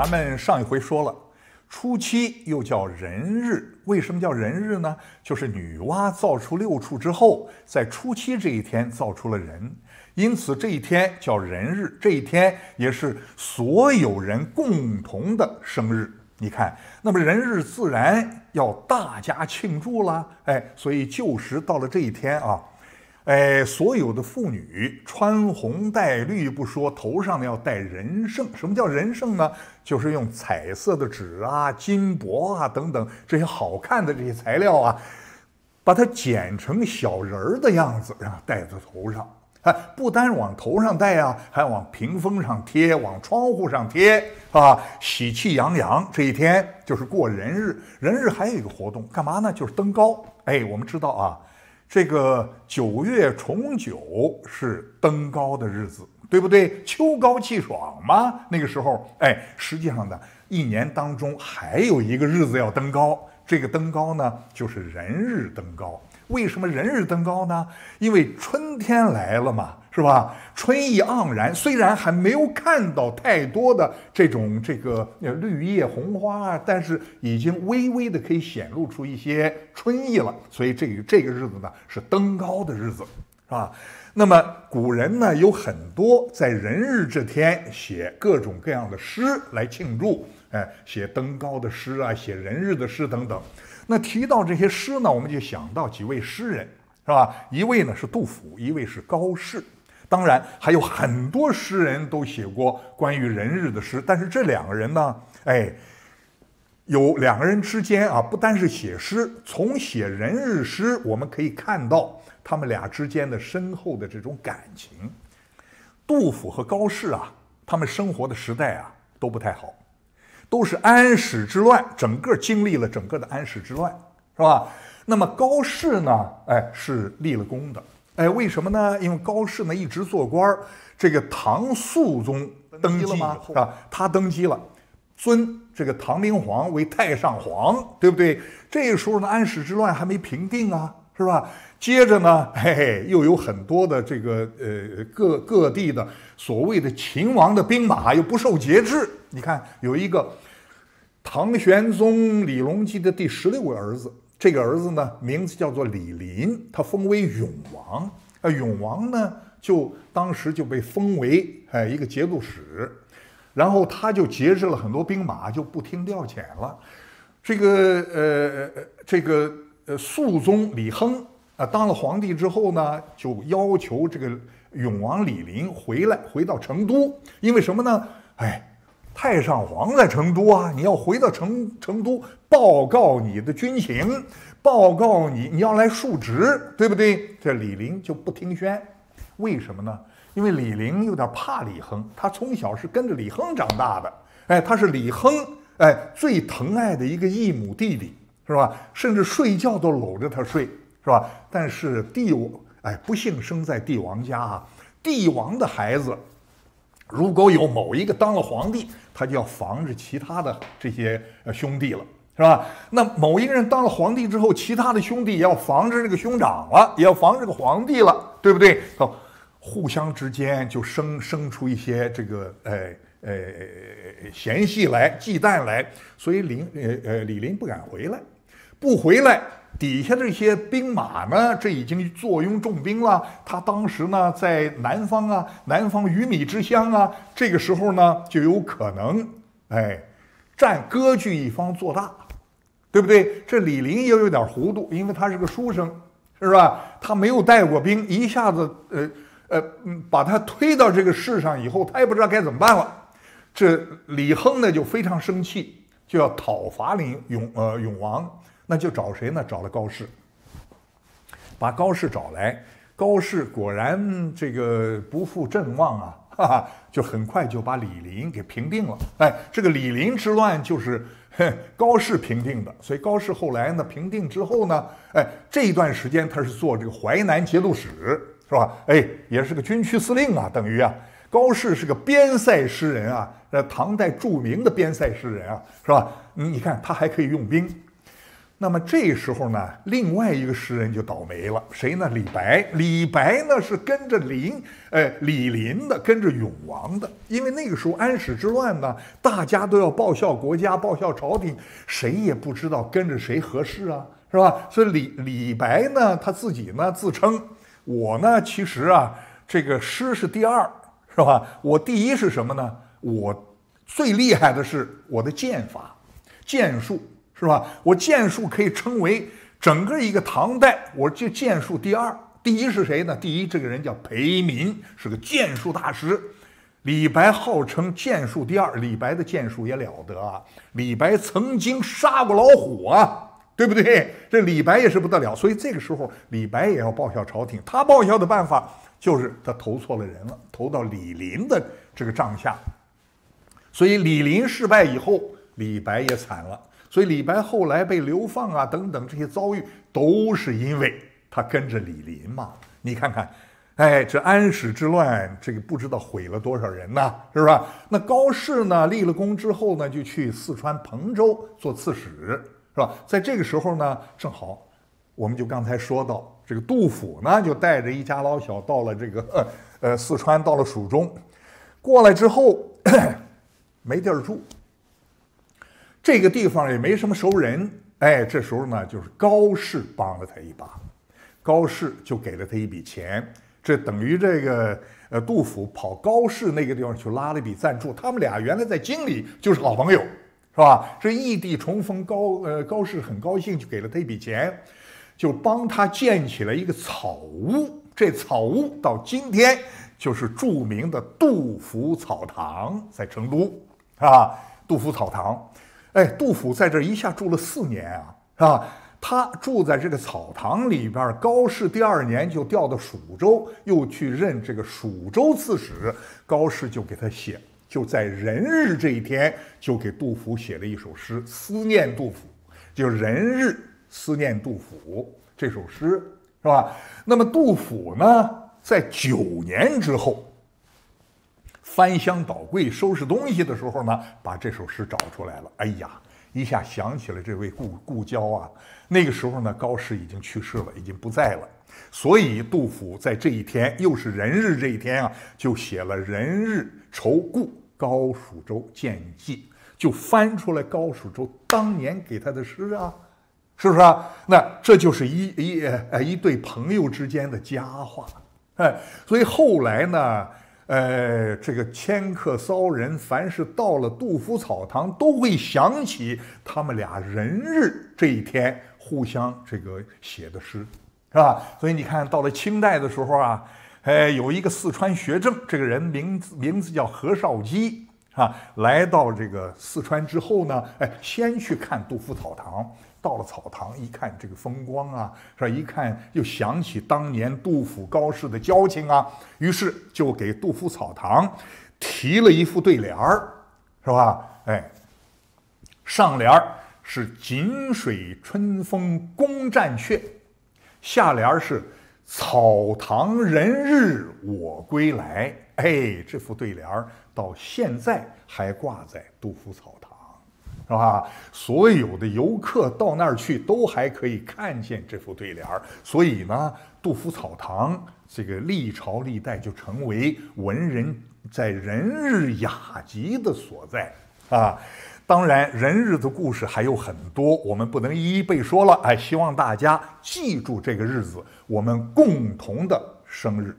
咱们上一回说了，初七又叫人日。为什么叫人日呢？就是女娲造出六畜之后，在初七这一天造出了人，因此这一天叫人日。这一天也是所有人共同的生日。你看，那么人日自然要大家庆祝了。哎，所以旧时到了这一天啊。哎，所有的妇女穿红戴绿不说，头上呢要戴人胜。什么叫人胜呢？就是用彩色的纸啊、金箔啊等等这些好看的这些材料啊，把它剪成小人儿的样子，然后戴在头上。啊，不单往头上戴啊，还往屏风上贴，往窗户上贴啊，喜气洋洋。这一天就是过人日。人日还有一个活动，干嘛呢？就是登高。哎，我们知道啊。这个九月重九是登高的日子，对不对？秋高气爽嘛，那个时候，哎，实际上呢，一年当中还有一个日子要登高，这个登高呢，就是人日登高。为什么人日登高呢？因为春天来了嘛，是吧？春意盎然，虽然还没有看到太多的这种这个绿叶红花啊，但是已经微微的可以显露出一些春意了。所以这个这个日子呢是登高的日子，是吧？那么古人呢有很多在人日这天写各种各样的诗来庆祝。哎，写登高的诗啊，写人日的诗等等。那提到这些诗呢，我们就想到几位诗人，是吧？一位呢是杜甫，一位是高适。当然还有很多诗人都写过关于人日的诗，但是这两个人呢，哎，有两个人之间啊，不单是写诗，从写人日诗我们可以看到他们俩之间的深厚的这种感情。杜甫和高适啊，他们生活的时代啊都不太好。都是安史之乱，整个经历了整个的安史之乱，是吧？那么高适呢？哎，是立了功的。哎，为什么呢？因为高适呢一直做官儿。这个唐肃宗登基了吗？啊，他登基了，尊这个唐明皇为太上皇，对不对？这时候呢，安史之乱还没平定啊。是吧？接着呢，嘿嘿，又有很多的这个呃各各地的所谓的秦王的兵马又不受节制。你看，有一个唐玄宗李隆基的第十六个儿子，这个儿子呢，名字叫做李林，他封为永王。啊，永王呢，就当时就被封为哎一个节度使，然后他就节制了很多兵马，就不听调遣了。这个呃，这个。呃，肃宗李亨啊，当了皇帝之后呢，就要求这个永王李林回来，回到成都。因为什么呢？哎，太上皇在成都啊，你要回到成成都报告你的军情，报告你，你要来述职，对不对？这李林就不听宣，为什么呢？因为李林有点怕李亨，他从小是跟着李亨长大的，哎，他是李亨哎最疼爱的一个异母弟弟。是吧？甚至睡觉都搂着他睡，是吧？但是帝王哎，不幸生在帝王家啊！帝王的孩子，如果有某一个当了皇帝，他就要防着其他的这些兄弟了，是吧？那某一个人当了皇帝之后，其他的兄弟也要防着这个兄长了，也要防着这个皇帝了，对不对？哦，互相之间就生生出一些这个呃呃嫌隙来、忌惮来，所以林呃呃李林不敢回来。不回来，底下这些兵马呢？这已经坐拥重兵了。他当时呢，在南方啊，南方鱼米之乡啊，这个时候呢，就有可能哎，占割据一方做大，对不对？这李林也有点糊涂，因为他是个书生，是吧？他没有带过兵，一下子呃呃把他推到这个世上以后，他也不知道该怎么办了。这李亨呢，就非常生气，就要讨伐李永呃永王。那就找谁呢？找了高适，把高适找来，高适果然这个不负众望啊，哈哈，就很快就把李林给平定了。哎，这个李林之乱就是高适平定的，所以高适后来呢，平定之后呢，哎，这一段时间他是做这个淮南节度使，是吧？哎，也是个军区司令啊，等于啊。高适是个边塞诗人啊，那唐代著名的边塞诗人啊，是吧？你你看他还可以用兵。那么这时候呢，另外一个诗人就倒霉了，谁呢？李白。李白呢是跟着林，呃，李林的，跟着永王的。因为那个时候安史之乱呢，大家都要报效国家、报效朝廷，谁也不知道跟着谁合适啊，是吧？所以李李白呢，他自己呢自称，我呢其实啊，这个诗是第二，是吧？我第一是什么呢？我最厉害的是我的剑法、剑术。是吧？我剑术可以称为整个一个唐代，我就剑术第二，第一是谁呢？第一这个人叫裴民，是个剑术大师。李白号称剑术第二，李白的剑术也了得啊！李白曾经杀过老虎啊，对不对？这李白也是不得了。所以这个时候，李白也要报效朝廷。他报效的办法就是他投错了人了，投到李林的这个帐下。所以李林失败以后，李白也惨了。所以李白后来被流放啊，等等这些遭遇，都是因为他跟着李林嘛。你看看，哎，这安史之乱，这个不知道毁了多少人呐，是吧？那高适呢，立了功之后呢，就去四川彭州做刺史，是吧？在这个时候呢，正好，我们就刚才说到这个杜甫呢，就带着一家老小到了这个 呃呃四川，到了蜀中，过来之后 没地儿住。这个地方也没什么熟人，哎，这时候呢就是高适帮了他一把，高适就给了他一笔钱，这等于这个呃杜甫跑高适那个地方去拉了一笔赞助，他们俩原来在京里就是好朋友，是吧？这异地重逢，高呃高适很高兴，就给了他一笔钱，就帮他建起了一个草屋。这草屋到今天就是著名的杜甫草堂，在成都，是吧？杜甫草堂。哎，杜甫在这一下住了四年啊，是吧？他住在这个草堂里边。高适第二年就调到蜀州，又去任这个蜀州刺史。高适就给他写，就在人日这一天，就给杜甫写了一首诗，思念杜甫，就人日思念杜甫这首诗，是吧？那么杜甫呢，在九年之后。翻箱倒柜收拾东西的时候呢，把这首诗找出来了。哎呀，一下想起了这位故故交啊。那个时候呢，高适已经去世了，已经不在了。所以杜甫在这一天，又是人日这一天啊，就写了《人日愁故高蜀州见记》，就翻出来高蜀州当年给他的诗啊，是不是啊？那这就是一一呃一对朋友之间的佳话，哎，所以后来呢。呃，这个迁客骚人，凡是到了杜甫草堂，都会想起他们俩人日这一天互相这个写的诗，是吧？所以你看到了清代的时候啊，哎，有一个四川学政，这个人名字名字叫何绍基。啊，来到这个四川之后呢，哎，先去看杜甫草堂。到了草堂，一看这个风光啊，是吧？一看又想起当年杜甫高适的交情啊，于是就给杜甫草堂提了一副对联儿，是吧？哎，上联是“锦水春风攻占阙”，下联是“草堂人日我归来”。哎，这副对联儿。到现在还挂在杜甫草堂，是吧？所有的游客到那儿去，都还可以看见这副对联儿。所以呢，杜甫草堂这个历朝历代就成为文人在人日雅集的所在啊。当然，人日的故事还有很多，我们不能一一背说了。哎，希望大家记住这个日子，我们共同的生日。